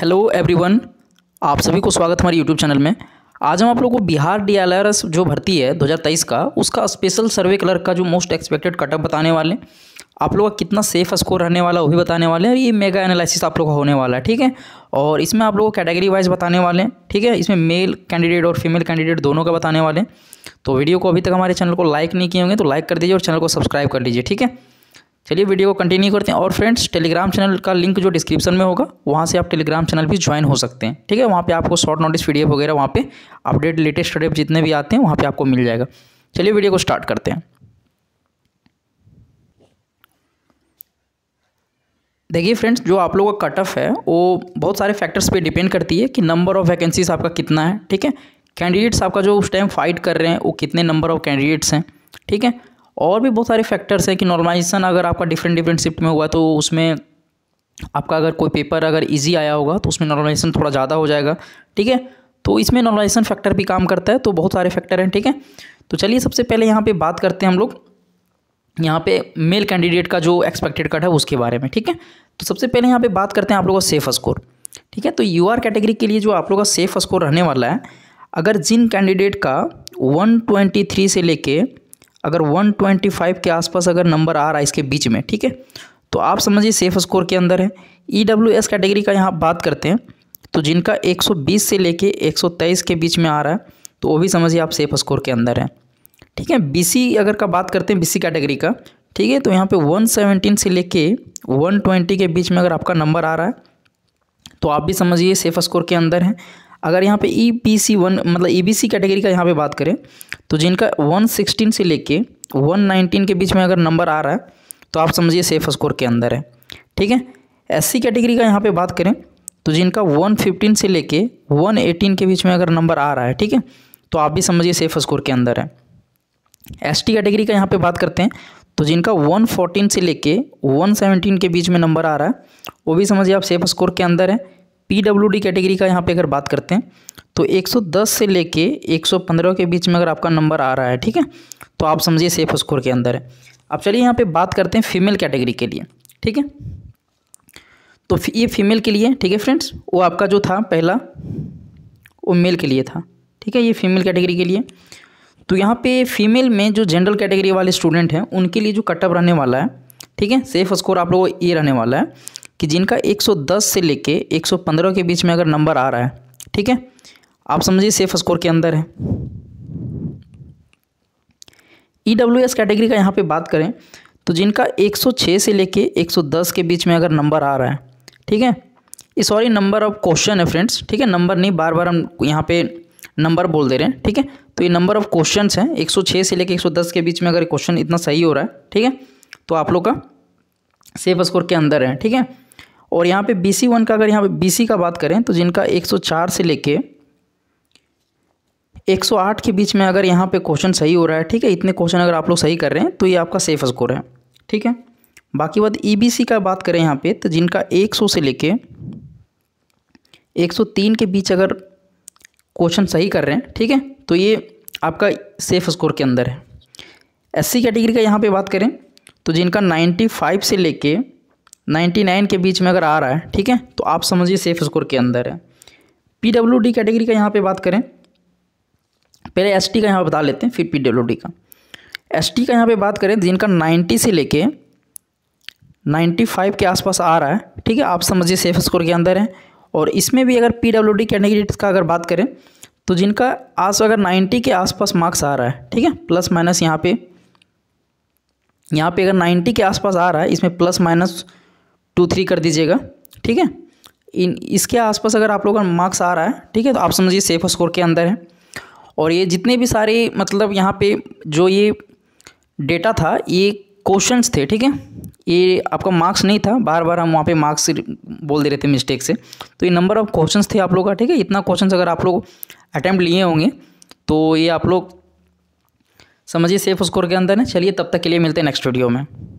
hello everyone आप सभी को स्वागत हमारे यूट्यूब चैनल में आज हम आप लोगों को बिहार डीआरआरएस जो भर्ती है 2023 का उसका स्पेशल सर्वे क्लर्क का जो मोस्ट एक्सपेक्टेड कटअप बताने वाले हैं आप लोगों का कितना सेफ स्कोर रहने वाला वो भी बताने वाले हैं और ये मेगा एनालिसिस आप लोग का होने वाला है ठीक है और इसमें आप लोगों को कैटेगरी वाइज बताने वाले हैं ठीक है इसमें मेल कैंडिडेट और फीमेल कैंडिडेट दोनों का बताने वाले हैं तो वीडियो को अभी तक हमारे चैनल को लाइक नहीं किए होंगे तो लाइक कर दीजिए और चैनल को सब्सक्राइब कर लीजिए ठीक है चलिए वीडियो को कंटिन्यू करते हैं और फ्रेंड्स टेलीग्राम चैनल का लिंक जो डिस्क्रिप्शन में होगा वहाँ से आप टेलीग्राम चैनल भी ज्वाइन हो सकते हैं ठीक है वहाँ पे आपको शॉर्ट नोटिस पी वगैरह वहाँ पे अपडेट लेटेस्ट अपडेट जितने भी आते हैं वहाँ पे आपको मिल जाएगा चलिए वीडियो को स्टार्ट करते हैं देखिए फ्रेंड्स जो आप लोगों का कट ऑफ है वो बहुत सारे फैक्टर्स पे डिपेंड करती है कि नंबर ऑफ़ वैकेंसीज आपका कितना है ठीक है कैंडिडेट्स आपका जो उस टाइम फाइट कर रहे हैं वो कितने नंबर ऑफ़ कैंडिडेट्स हैं ठीक है और भी बहुत सारे फैक्टर्स हैं कि नॉर्मलाइजेशन अगर आपका डिफरेंट डिफरेंट शिफ्ट में हुआ तो उसमें आपका अगर कोई पेपर अगर इजी आया होगा तो उसमें नॉर्मलाइजेशन थोड़ा ज़्यादा हो जाएगा ठीक है तो इसमें नॉर्मलाइजेशन फैक्टर भी काम करता है तो बहुत सारे फैक्टर हैं ठीक है तो चलिए सबसे पहले यहाँ पर बात करते हैं हम लोग यहाँ पे मेल कैंडिडेट का जो एक्सपेक्टेड कट है उसके बारे में ठीक है तो सबसे पहले यहाँ पे बात करते हैं आप लोगों का सेफ स्कोर ठीक है तो यू कैटेगरी के लिए जो आप लोग का सेफ स्कोर रहने वाला है अगर जिन कैंडिडेट का 123 से लेके अगर 125 के आसपास अगर नंबर आ रहा है इसके बीच में ठीक है तो आप समझिए सेफ स्कोर के अंदर है ई डब्ल्यू एस कैटेगरी का यहाँ बात करते हैं तो जिनका 120 से लेके 123 के बीच में आ रहा है तो वो भी समझिए आप सेफ स्कोर के अंदर हैं ठीक है बी अगर का बात करते हैं बी कैटेगरी का ठीक है तो यहाँ पे 117 से लेके 120 के बीच में अगर आपका नंबर आ रहा है तो आप भी समझिए सेफ स्कोर के अंदर है अगर यहाँ पे ई पी सी वन मतलब ई बी सी कैटेगरी का यहाँ पे बात करें तो जिनका वन सिक्सटीन से लेके वन नाइनटीन के बीच में अगर नंबर आ रहा है तो आप समझिए सेफ स्कोर के अंदर है ठीक है एस सी कैटेगरी का यहाँ पे बात करें तो जिनका वन फिफ्टीन से लेके वन एटीन के बीच में अगर नंबर आ रहा है ठीक है तो आप भी समझिए सेफ स्कोर के अंदर है एस टी कैटेगरी का यहाँ पर बात करते हैं तो जिनका वन फोर्टीन से लेके सेवनटीन के बीच में नंबर आ रहा है वो भी समझिए आप सेफ स्कोर के अंदर है पीडब्ल्यूडी कैटेगरी का यहाँ पे अगर बात करते हैं तो 110 से लेके 115 के बीच में अगर आपका नंबर आ रहा है ठीक है तो आप समझिए सेफ स्कोर के अंदर है अब चलिए यहाँ पे बात करते हैं फीमेल कैटेगरी के लिए ठीक है तो ये फीमेल के लिए ठीक है फ्रेंड्स वो आपका जो था पहला वो मेल के लिए था ठीक है ये फीमेल कैटेगरी के लिए तो यहाँ पे फीमेल में जो जनरल कैटेगरी वाले स्टूडेंट हैं उनके लिए जो कटअप रहने वाला है ठीक है सेफ स्कोर आप लोगों को ये रहने वाला है कि जिनका 110 से लेके 115 के बीच में अगर नंबर आ रहा है ठीक है आप समझिए सेफ स्कोर के अंदर है ई डब्ल्यू एस कैटेगरी का यहाँ पे बात करें तो जिनका 106 से लेके 110 के बीच में अगर नंबर आ रहा है ठीक है ये सॉरी नंबर ऑफ क्वेश्चन है फ्रेंड्स ठीक है नंबर नहीं बार बार हम यहाँ पे नंबर बोल दे रहे हैं ठीक है तो ये नंबर ऑफ क्वेश्चन हैं 106 से लेकर 110 के बीच में अगर क्वेश्चन इतना सही हो रहा है ठीक है तो आप लोग का सेफ स्कोर के अंदर है ठीक है और यहाँ पे बी सी वन का अगर यहाँ पे बी सी का बात करें तो जिनका एक सौ चार से लेके एक सौ आठ के बीच में अगर यहाँ पे क्वेश्चन सही हो रहा है ठीक है इतने क्वेश्चन अगर आप लोग सही कर रहे हैं तो ये आपका सेफ स्कोर है ठीक है बाकी बात ई e का बात करें यहाँ पे तो जिनका 100 से लेके 103 के बीच अगर क्वेश्चन सही कर रहे हैं ठीक है तो ये आपका सेफ स्कोर के अंदर है एससी कैटेगरी का यहाँ पे बात करें तो जिनका 95 से लेके नाइन के बीच में अगर आ रहा है ठीक है तो आप समझिए सेफ स्कोर के अंदर है पी डब्ल्यू डी कैटेगरी का यहाँ पे बात करें पहले एस टी का यहाँ बता लेते हैं फिर पी डब्ल्यू डी का एस टी का यहाँ पे बात करें तो जिनका 90 से लेके 95 के आसपास आ रहा है ठीक है आप समझिए सेफ स्कोर के अंदर है और इसमें भी अगर पी डब्ल्यू डी कैटेगरी का अगर बात करें तो जिनका आज अगर नाइन्टी के आसपास मार्क्स आ रहा है ठीक है प्लस माइनस यहाँ पर यहाँ पे अगर नाइन्टी के आसपास आ रहा है इसमें प्लस माइनस टू थ्री कर दीजिएगा ठीक है इन इसके आसपास अगर आप लोगों का मार्क्स आ रहा है ठीक है तो आप समझिए सेफ स्कोर के अंदर है और ये जितने भी सारे मतलब यहाँ पे जो ये डेटा था ये क्वेश्चंस थे ठीक है ये आपका मार्क्स नहीं था बार बार हम वहाँ पे मार्क्स बोल दे रहे थे मिस्टेक से तो ये नंबर ऑफ क्वेश्चंस थे आप लोग का ठीक है इतना क्वेश्चंस अगर आप लोग अटैम्प्ट लिए होंगे तो ये आप लोग समझिए सेफ स्कोर के अंदर है चलिए तब तक के लिए मिलते हैं नेक्स्ट वीडियो में